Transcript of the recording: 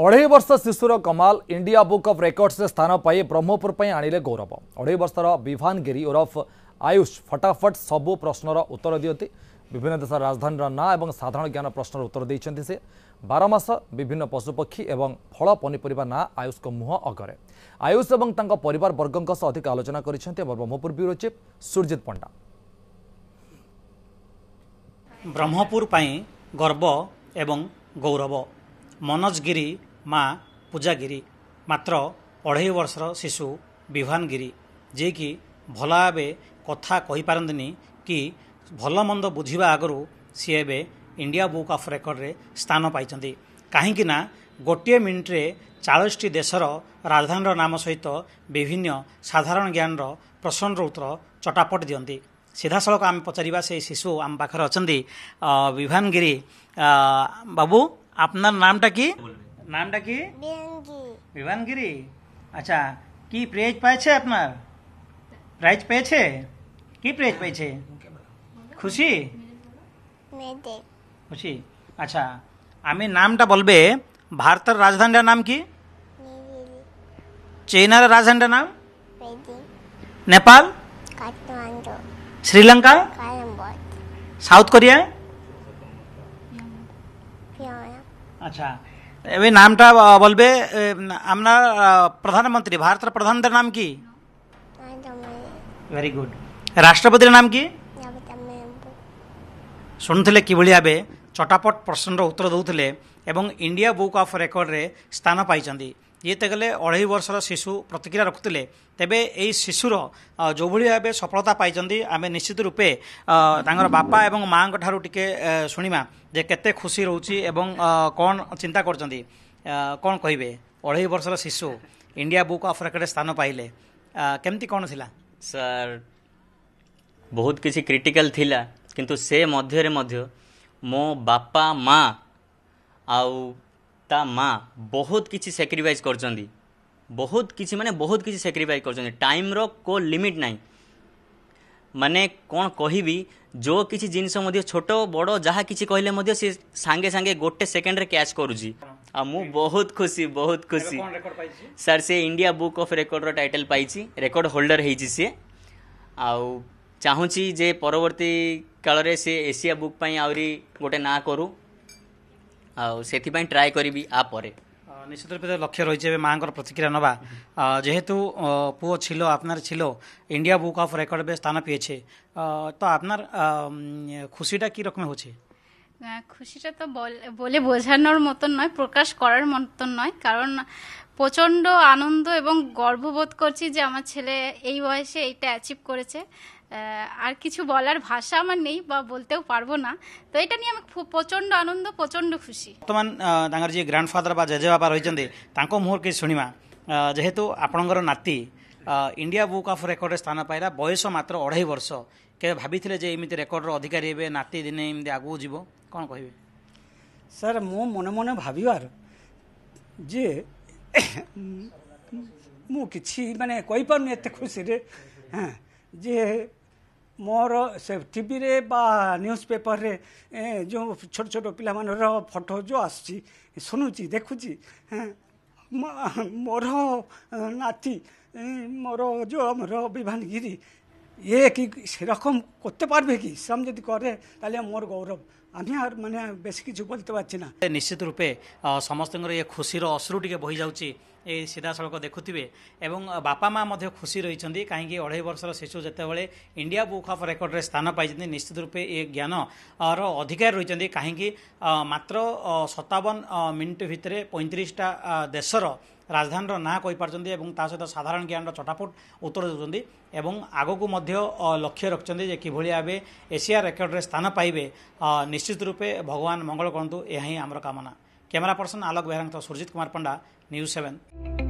ଅଢ଼େଇ ବର୍ଷ ଶିଶୁର କମାଲ ଇଣ୍ଡିଆ ବୁକ୍ ଅଫ୍ ରେକର୍ଡସରେ ସ୍ଥାନ ପାଇ ବ୍ରହ୍ମପୁର ପାଇଁ ଆଣିଲେ ଗୌରବ ଅଢ଼େଇ ବର୍ଷର ବିଭାନ ଗିରି ଓରଫ ଆୟୁଷ ଫଟାଫଟ ସବୁ ପ୍ରଶ୍ନର ଉତ୍ତର ଦିଅନ୍ତି ବିଭିନ୍ନ ଦେଶର ରାଜଧାନୀର ନାଁ ଏବଂ ସାଧାରଣ ଜ୍ଞାନ ପ୍ରଶ୍ନର ଉତ୍ତର ଦେଇଛନ୍ତି ସେ ବାର ମାସ ବିଭିନ୍ନ ପଶୁପକ୍ଷୀ ଏବଂ ଫଳ ପନିପରିବା ନାଁ ଆୟୁଷଙ୍କ ମୁହଁ ଅଗରେ ଆୟୁଷ ଏବଂ ତାଙ୍କ ପରିବାର ବର୍ଗଙ୍କ ସହ ଅଧିକ ଆଲୋଚନା କରିଛନ୍ତି ଆମ ବ୍ରହ୍ମପୁର ବ୍ୟୁରୋ ଚିଫ୍ ସୁରଜିତ ପଣ୍ଡା ବ୍ରହ୍ମପୁର ପାଇଁ ଗର୍ବ ଏବଂ ଗୌରବ ମନୋଜଗିରି ମା ପୂଜାଗିରି ମାତ୍ର ଅଢ଼େଇ ବର୍ଷର ଶିଶୁ ବିଭାନଗିରି ଯିଏକି ଭଲ ଭାବେ କଥା କହିପାରନ୍ତିନି କି ଭଲମନ୍ଦ ବୁଝିବା ଆଗରୁ ସିଏ ଏବେ ଇଣ୍ଡିଆ ବୁକ୍ ଅଫ୍ ରେକର୍ଡ଼ରେ ସ୍ଥାନ ପାଇଛନ୍ତି କାହିଁକିନା ଗୋଟିଏ ମିନିଟ୍ରେ ଚାଳିଶଟି ଦେଶର ରାଜଧାନୀର ନାମ ସହିତ ବିଭିନ୍ନ ସାଧାରଣ ଜ୍ଞାନର ପ୍ରଶ୍ନର ଉତ୍ତର ଚଟାପଟ ଦିଅନ୍ତି ସିଧାସଳଖ ଆମେ ପଚାରିବା ସେହି ଶିଶୁ ଆମ ପାଖରେ ଅଛନ୍ତି ବିଭାନଗିରି ବାବୁ আপনার নামটা কি নামটা কি বিমানগিরি আচ্ছা কি প্রাইজ পেয়েছে আপনার প্রাইজ পেয়েছে কি প্রাইজ পেয়েছে খুশি খুশি আচ্ছা আমি নামটা বলবে ভারতের রাজধানীটার নাম কি চীনের রাজধানীটার নাম নেপাল শ্রীলঙ্কা সাউথ কোরিয়া কেওয়া আচ্ছা এবি নামটা বলবে আমনার প্রধানমন্ত্রী ভারতৰ প্ৰধানৰ নাম কি ভেৰি গুড ৰাষ্ট্ৰপতিৰ নাম কি শুনতেলে কি বুলি আবে চটাপট প্ৰশ্নৰ উত্তৰ দওতলে এবং ইনডিয়া বুক অফ ৰেকৰ্ড ৰে স্থান পাইচন্দি ଯେତେବେଳେ ଅଢ଼େଇ ବର୍ଷର ଶିଶୁ ପ୍ରତିକ୍ରିୟା ରଖୁଥିଲେ ତେବେ ଏହି ଶିଶୁର ଯେଉଁଭଳି ଭାବେ ସଫଳତା ପାଇଛନ୍ତି ଆମେ ନିଶ୍ଚିତ ରୂପେ ତାଙ୍କର ବାପା ଏବଂ ମାଆଙ୍କ ଠାରୁ ଟିକେ ଶୁଣିବା ଯେ କେତେ ଖୁସି ରହୁଛି ଏବଂ କ'ଣ ଚିନ୍ତା କରୁଛନ୍ତି କ'ଣ କହିବେ ଅଢ଼େଇ ବର୍ଷର ଶିଶୁ ଇଣ୍ଡିଆ ବୁକ୍ ଅଫ୍ ରେକର୍ଡ଼ରେ ସ୍ଥାନ ପାଇଲେ କେମିତି କ'ଣ ଥିଲା ସାର୍ ବହୁତ କିଛି କ୍ରିଟିକାଲ ଥିଲା କିନ୍ତୁ ସେ ମଧ୍ୟରେ ମଧ୍ୟ ମୋ ବାପା ମା ଆଉ ତା ମା ବହୁତ କିଛି ସାକ୍ରିଫାଇସ୍ କରିଛନ୍ତି ବହୁତ କିଛି ମାନେ ବହୁତ କିଛି ସାକ୍ରିଫାଇସ୍ କରିଛନ୍ତି ଟାଇମ୍ର କେଉଁ ଲିମିଟ୍ ନାହିଁ ମାନେ କ'ଣ କହିବି ଯେଉଁ କିଛି ଜିନିଷ ମଧ୍ୟ ଛୋଟ ବଡ଼ ଯାହା କିଛି କହିଲେ ମଧ୍ୟ ସେ ସାଙ୍ଗେ ସାଙ୍ଗେ ଗୋଟେ ସେକେଣ୍ଡରେ କ୍ୟାଚ୍ କରୁଛି ଆଉ ମୁଁ ବହୁତ ଖୁସି ବହୁତ ଖୁସି ସାର୍ ସେ ଇଣ୍ଡିଆ ବୁକ୍ ଅଫ୍ ରେକର୍ଡ଼ର ଟାଇଟଲ୍ ପାଇଛି ରେକର୍ଡ଼ ହୋଲ୍ଡର ହେଇଛି ସିଏ ଆଉ ଚାହୁଁଛି ଯେ ପରବର୍ତ୍ତୀ କାଳରେ ସେ ଏସିଆ ବୁକ୍ ପାଇଁ ଆହୁରି ଗୋଟେ ନାଁ କରୁ ଆଉ ସେଥିପାଇଁ ଟ୍ରାଏ କରିବି ଆ ପରେ নিশ্চিত রূপে লক্ষ্য রয়েছে এবার মাঙ্কর প্রতিক্রিয়া নেওয়া যেহেতু পুয়ো ছিল আপনার ছিল ইন্ডিয়া বুক অফ রেকর্ড বে স্থান পেয়েছে তো আপনার খুশিটা কি রকম হচ্ছে খুশিটা তো বলে বোঝানোর মতন নয় প্রকাশ করার মতন নয় কারণ প্রচণ্ড আনন্দ এবং গর্ববোধ করছি যে আমার ছেলে এই বয়সে এইটা অ্যাচিভ করেছে আর কিছু বলার ভাষা আমার নেই বা বলতেও পারবো না তো এটা নিয়ে আমি প্রচণ্ড আনন্দ প্রচণ্ড খুশি বর্তমান ତାଙ୍କର ଯିଏ ଗ୍ରାଣ୍ଡଫାଦର ବା ଜେଜେବାପା ରହିଛନ୍ତି ତାଙ୍କ ମୁହଁରୁ କିଛି ଶୁଣିବା ଯେହେତୁ ଆପଣଙ୍କର ନାତି ଇଣ୍ଡିଆ ବୁକ୍ ଅଫ୍ ରେକର୍ଡ଼ରେ ସ୍ଥାନ ପାଇଲା ବୟସ ମାତ୍ର ଅଢ଼େଇ ବର୍ଷ କେବେ ଭାବିଥିଲେ ଯେ ଏମିତି ରେକର୍ଡ଼ର ଅଧିକାରୀ ହେବେ ନାତି ଦିନେ ଏମିତି ଆଗକୁ ଯିବ କ'ଣ କହିବେ ସାର୍ ମୁଁ ମନେ ମନେ ଭାବିବାର ଯେ ମୁଁ କିଛି ମାନେ କହିପାରୁନି ଏତେ ଖୁସିରେ ହଁ ଯେ ମୋର ସେ ଟିଭିରେ ବା ନ୍ୟୁଜ୍ ପେପରରେ ଯେଉଁ ଛୋଟ ଛୋଟ ପିଲାମାନଙ୍କର ଫଟୋ ଯେଉଁ ଆସୁଛି ଶୁଣୁଛି ଦେଖୁଛି ମୋର ନାତି ମୋର ଯେଉଁ ଆମର ବିଭାନଗିରି ଇଏ କି ସେରକମ କରତେ ପାରିବେ କି ସେମ ଯଦି କରେ ତାହେଲେ ମୋର ଗୌରବ আমি আর মানে বেশি কিছু বলতে পারছি না নিশ্চিত রূপে সমস্তর এ খুশির অশ্রু টিকে বহি যাচ্ছে এই সিধাসলখ দেখুবে এবং বাপা মা মধ্যে খুশি রয়েছেন কাইকি অঢ়াই বর্ষর শিশু যেতবে ইন্ডিয়া বুক অফ রেকর্ডরে স্থান পাইছেন নিশ্চিত রূপে এ জ্ঞানর অধিকার রয়েছেন কাইকি মাত্র সতাবন মিনিট ভিতরে পঁয়ত্রিশটা দেশর ରାଜଧାନୀର ନାଁ କହିପାରୁଛନ୍ତି ଏବଂ ତା ସହିତ ସାଧାରଣ ଜ୍ଞାନର ଚଟାପଟ ଉତ୍ତର ଦେଉଛନ୍ତି ଏବଂ ଆଗକୁ ମଧ୍ୟ ଲକ୍ଷ୍ୟ ରଖିଛନ୍ତି ଯେ କିଭଳି ଭାବେ ଏସିଆ ରେକର୍ଡ଼ରେ ସ୍ଥାନ ପାଇବେ ନିଶ୍ଚିତ ରୂପେ ଭଗବାନ ମଙ୍ଗଳ କରନ୍ତୁ ଏହା ହିଁ ଆମର କାମନା କ୍ୟାମେରା ପର୍ସନ ଆଲୋକ ବେହେରାଙ୍କ ସୁରଜିତ କୁମାର ପଣ୍ଡା ନ୍ୟୁଜ୍ ସେଭେନ୍